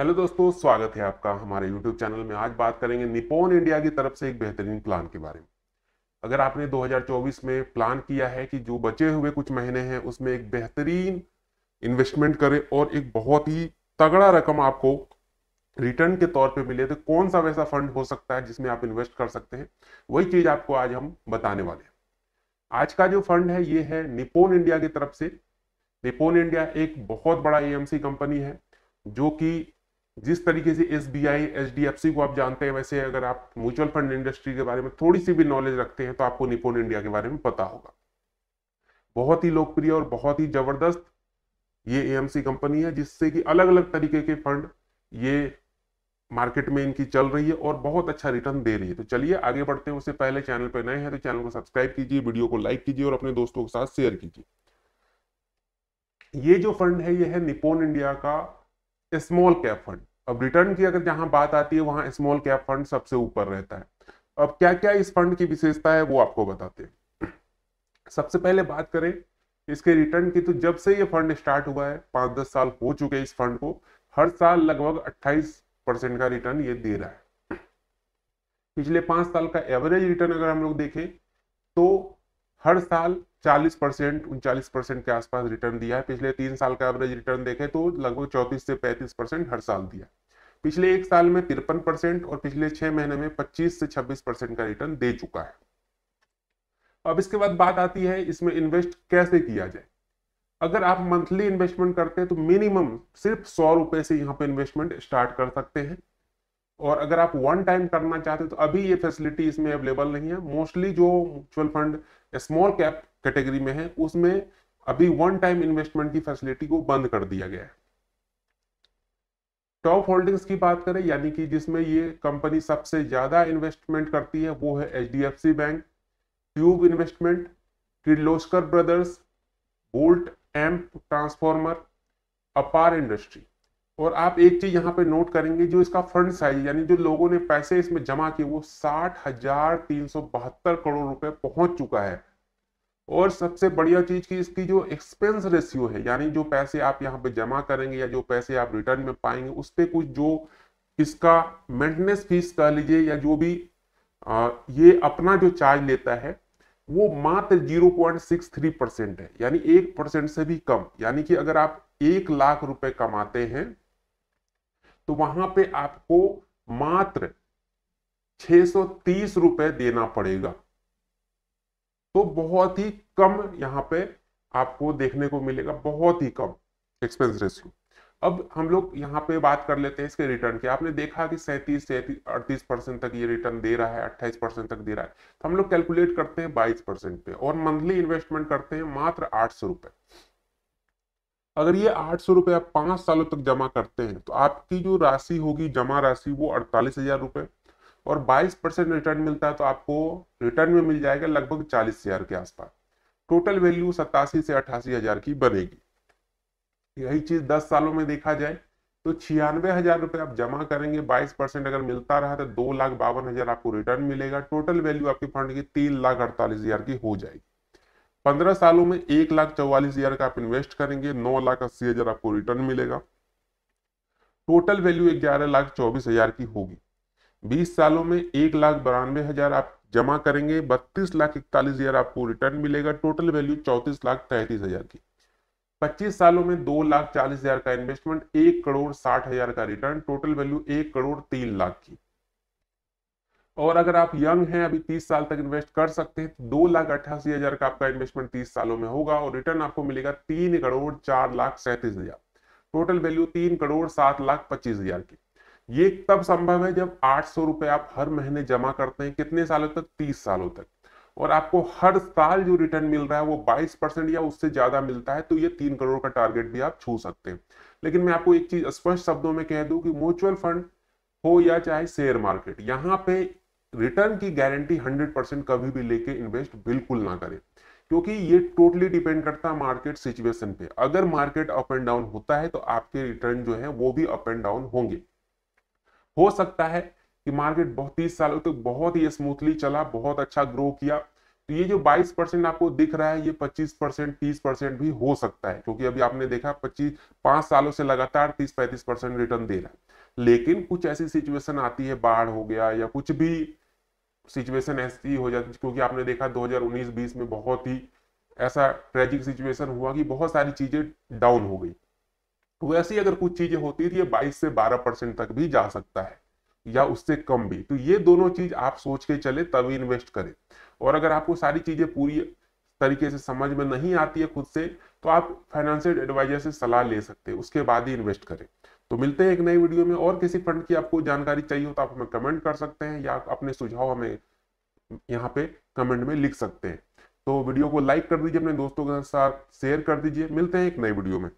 hello दोस्तों स्वागत है आपका हमारे यूट्यूब चैनल में आज बात करेंगे निपोन इंडिया की तरफ से एक बेहतरीन प्लान के बारे में अगर आपने 2024 में प्लान किया है कि जो बचे हुए कुछ महीने हैं उसमें एक बेहतरीन इन्वेस्टमेंट करें और एक बहुत ही तगड़ा रकम आपको रिटर्न के तौर पे मिले तो कौन सा वैसा फंड हो सकता है जिसमें आप इन्वेस्ट कर सकते हैं वही चीज आपको आज हम बताने वाले हैं आज का जो फंड है ये है निपोन इंडिया की तरफ से निपोन इंडिया एक बहुत बड़ा एएमसी कंपनी है जो कि जिस तरीके से S B I H D F C को आप जानते हैं वैसे अगर आप म्यूचुअल फंड इंडस्ट्री के बारे में थोड़ी सी भी नॉलेज रखते हैं तो आपको निपोन इंडिया के बारे में पता होगा बहुत ही लोकप्रिय और बहुत ही जबरदस्त ये एएमसी कंपनी है जिससे कि अलग अलग तरीके के फंड ये मार्केट में इनकी चल रही है और बहुत अच्छा रिटर्न दे रही है तो चलिए आगे बढ़ते हैं उससे पहले चैनल पर नए हैं तो चैनल को सब्सक्राइब कीजिए वीडियो को लाइक कीजिए और अपने दोस्तों के साथ शेयर कीजिए ये जो फंड है ये है निपोन इंडिया का स्मॉल कैप फंड अब रिटर्न की अगर जहां बात आती है वहां स्मॉल कैप फंड सबसे ऊपर रहता है अब क्या क्या इस फंड की विशेषता है वो आपको बताते हैं सबसे पहले बात करें इसके रिटर्न की तो जब से ये फंड स्टार्ट हुआ है पांच दस साल हो चुके हैं इस फंड को हर साल लगभग अट्ठाईस परसेंट का रिटर्न ये दे रहा है पिछले पांच साल का एवरेज रिटर्न अगर हम लोग देखें तो हर साल 40 परसेंट उनचालीस परसेंट के आसपास रिटर्न दिया है पिछले तीन साल का एवरेज रिटर्न देखें तो लगभग 34 से 35 परसेंट हर साल दिया पिछले एक साल में तिरपन परसेंट और पिछले छह महीने में 25 से 26 परसेंट का रिटर्न दे चुका है अब इसके बाद बात आती है इसमें इन्वेस्ट कैसे किया जाए अगर आप मंथली इन्वेस्टमेंट करते हैं तो मिनिमम सिर्फ सौ रुपए से यहाँ पे इन्वेस्टमेंट स्टार्ट कर सकते हैं और अगर आप वन टाइम करना चाहते हैं तो अभी ये फैसिलिटी इसमें अवेलेबल नहीं है मोस्टली जो mutual fund small cap category में है उसमें अभी वन टाइम इन्वेस्टमेंट की फैसिलिटी को बंद कर दिया गया है टॉप होल्डिंग्स की बात करें यानी कि जिसमें ये कंपनी सबसे ज्यादा इन्वेस्टमेंट करती है वो है H bank tube investment Kirloskar brothers Voltamp transformer Apar industry और आप एक चीज यहाँ पे नोट करेंगे जो इसका फंड साइज यानी जो लोगों ने पैसे इसमें जमा किए वो साठ हजार तीन सौ बहत्तर करोड़ रुपए पहुंच चुका है और सबसे बढ़िया चीज की इसकी जो एक्सपेंस रेशियो है यानी जो पैसे आप यहाँ पे जमा करेंगे या जो पैसे आप रिटर्न में पाएंगे उस पर कुछ जो इसका मेंटेनेंस फीस कह लीजिए या जो भी आ, ये अपना जो चार्ज लेता है वो मात्र थ्री परसेंट है यानी एक परसेंट से भी कम यानी कि अगर आप एक लाख रुपए कमाते हैं तो वहां पे आपको मात्र 630 रुपए देना पड़ेगा तो बहुत ही कम यहाँ पे आपको देखने को मिलेगा बहुत ही कम एक्सपेंस रेशियो अब हम लोग यहाँ पे बात कर लेते हैं इसके रिटर्न की आपने देखा कि सैंतीस से अड़तीस परसेंट तक ये रिटर्न दे रहा है अट्ठाईस परसेंट तक दे रहा है तो हम लोग कैलकुलेट करते हैं बाईस परसेंट पे और मंथली इन्वेस्टमेंट करते हैं मात्र आठ सौ रुपए अगर ये आठ सौ रुपये आप पाँच सालों तक जमा करते हैं तो आपकी जो राशि होगी जमा राशि वो अड़तालीस हजार रुपये और बाईस परसेंट रिटर्न मिलता है तो आपको रिटर्न में मिल जाएगा लगभग चालीस हजार के आसपास टोटल वैल्यू सतासी से अट्ठासी हजार की बनेगी यही चीज दस सालों में देखा जाए तो छियानवे हजार रुपये आप जमा करेंगे बाईस परसेंट अगर मिलता रहा तो दो लाख बावन हजार आपको रिटर्न मिलेगा टोटल वैल्यू आपके फंड की तीन लाख अड़तालीस हजार की हो जाएगी पंद्रह सालों में एक लाख चौवालीस हजार का आप इन्वेस्ट करेंगे नौ लाख अस्सी हजार आपको रिटर्न मिलेगा टोटल वैल्यू ग्यारह लाख चौबीस हजार की होगी बीस सालों में एक लाख बानवे हजार आप जमा करेंगे बत्तीस लाख इकतालीस हजार आपको रिटर्न मिलेगा टोटल वैल्यू चौतीस लाख तैंतीस हजार की पच्चीस सालों में दो लाख चालीस हजार का इन्वेस्टमेंट एक करोड़ साठ हजार का रिटर्न टोटल वैल्यू एक करोड़ तीन लाख की और अगर आप यंग हैं अभी तीस साल तक इन्वेस्ट कर सकते हैं तो दो लाख अट्ठासी हजार का आपका इन्वेस्टमेंट तीस सालों में होगा और रिटर्न आपको मिलेगा तीन करोड़ चार लाख सैंतीस हजार टोटल वैल्यू तीन करोड़ सात लाख पच्चीस हजार की ये तब संभव है जब आठ सौ रुपए आप हर महीने जमा करते हैं कितने सालों तक तीस सालों तक और आपको हर साल जो रिटर्न मिल रहा है वो बाईस परसेंट या उससे ज्यादा मिलता है तो ये तीन करोड़ का टारगेट भी आप छू सकते हैं लेकिन मैं आपको एक चीज स्पष्ट शब्दों में कह दू कि म्यूचुअल फंड हो या चाहे शेयर मार्केट यहाँ पे रिटर्न की गारंटी 100 परसेंट कभी भी लेके इन्वेस्ट बिल्कुल ना करें क्योंकि ये टोटली डिपेंड करता है मार्केट सिचुएशन पे अगर मार्केट अप एंड डाउन होता है तो आपके रिटर्न जो है वो भी अप एंड डाउन होंगे हो सकता है कि मार्केट बहुत तीस सालों तक तो बहुत ही स्मूथली चला बहुत अच्छा ग्रो किया तो ये जो 22 परसेंट आपको दिख रहा है ये 25 परसेंट तीस परसेंट भी हो सकता है क्योंकि अभी आपने देखा 25 पांच सालों से लगातार 30 35 परसेंट रिटर्न दे रहा है लेकिन कुछ ऐसी सिचुएशन आती है बाढ़ हो गया या कुछ भी सिचुएशन ऐसी हो जाती क्योंकि आपने देखा 2019-20 में बहुत ही ऐसा ट्रेजिक सिचुएशन हुआ कि बहुत सारी चीजें डाउन हो गई वैसे तो ही अगर कुछ चीजें होती थी ये 22 से 12 परसेंट तक भी जा सकता है या उससे कम भी तो ये दोनों चीज आप सोच के चले तभी इन्वेस्ट करें और अगर आपको सारी चीजें पूरी तरीके से समझ में नहीं आती है खुद से तो आप फाइनेंशियल एडवाइजर से सलाह ले सकते हैं उसके बाद ही इन्वेस्ट करें तो मिलते हैं एक नई वीडियो में और किसी फंड की आपको जानकारी चाहिए हो तो आप हमें कमेंट कर सकते हैं या अपने सुझाव हमें यहाँ पे कमेंट में लिख सकते हैं तो वीडियो को लाइक कर दीजिए अपने दोस्तों के साथ शेयर कर दीजिए मिलते हैं एक नई वीडियो में